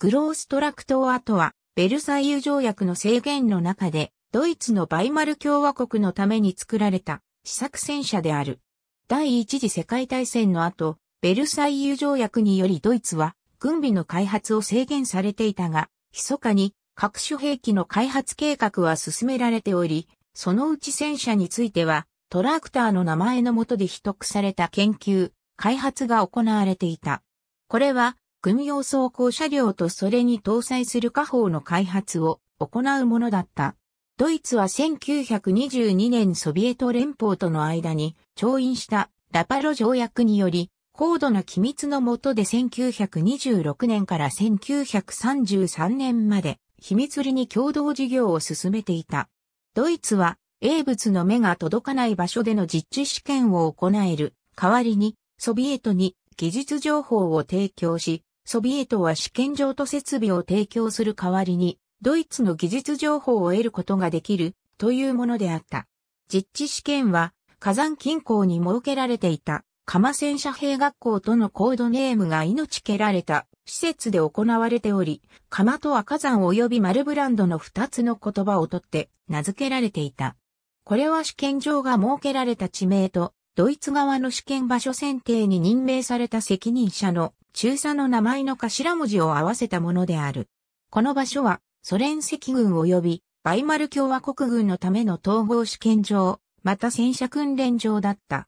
グローストラクトアとは、ベルサイユ条約の制限の中で、ドイツのバイマル共和国のために作られた、試作戦車である。第一次世界大戦の後、ベルサイユ条約によりドイツは、軍備の開発を制限されていたが、密かに、各種兵器の開発計画は進められており、そのうち戦車については、トラクターの名前のもとで取得された研究、開発が行われていた。これは、軍用装甲車両とそれに搭載する火砲の開発を行うものだった。ドイツは1922年ソビエト連邦との間に調印したラパロ条約により、高度な機密の下で1926年から1933年まで秘密裏に共同事業を進めていた。ドイツは英物の目が届かない場所での実地試験を行える代わりにソビエトに技術情報を提供し、ソビエトは試験場と設備を提供する代わりに、ドイツの技術情報を得ることができる、というものであった。実地試験は、火山近郊に設けられていた、釜戦車兵学校とのコードネームが命蹴られた施設で行われており、釜と赤山及び丸ブランドの2つの言葉をとって名付けられていた。これは試験場が設けられた地名とドイツ側の試験場所選定に任命された責任者の中佐の名前の頭文字を合わせたものである。この場所はソ連赤軍及びバイマル共和国軍のための統合試験場、また戦車訓練場だった。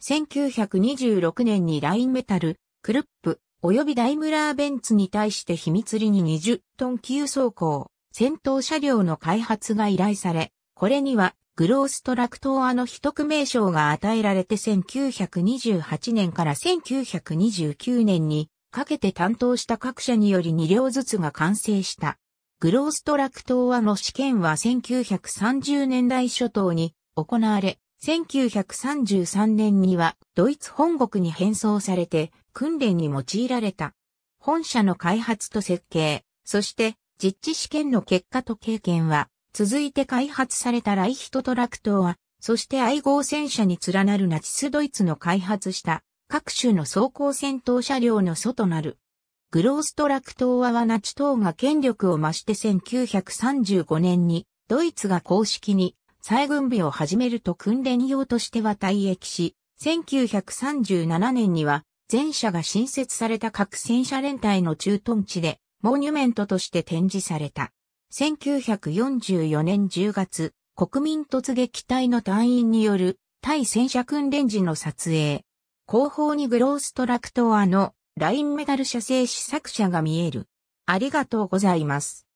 1926年にラインメタル、クルップ、及びダイムラーベンツに対して秘密裏に20トン級装甲、戦闘車両の開発が依頼され、これにはグローストラクトーアの秘匿名称が与えられて1928年から1929年にかけて担当した各社により2両ずつが完成した。グローストラクトーアの試験は1930年代初頭に行われ、1933年にはドイツ本国に変装されて訓練に用いられた。本社の開発と設計、そして実地試験の結果と経験は続いて開発されたライヒトトラクトは、そして愛号戦車に連なるナチスドイツの開発した各種の装甲戦闘車両の祖となる。グローストラクトはナチ党が権力を増して1935年にドイツが公式に再軍備を始めると訓練用としては退役し、1937年には前者が新設された各戦車連隊の駐屯地でモニュメントとして展示された。1944年10月、国民突撃隊の隊員による対戦車訓練時の撮影。後方にグローストラクトアのラインメダル射精試作車が見える。ありがとうございます。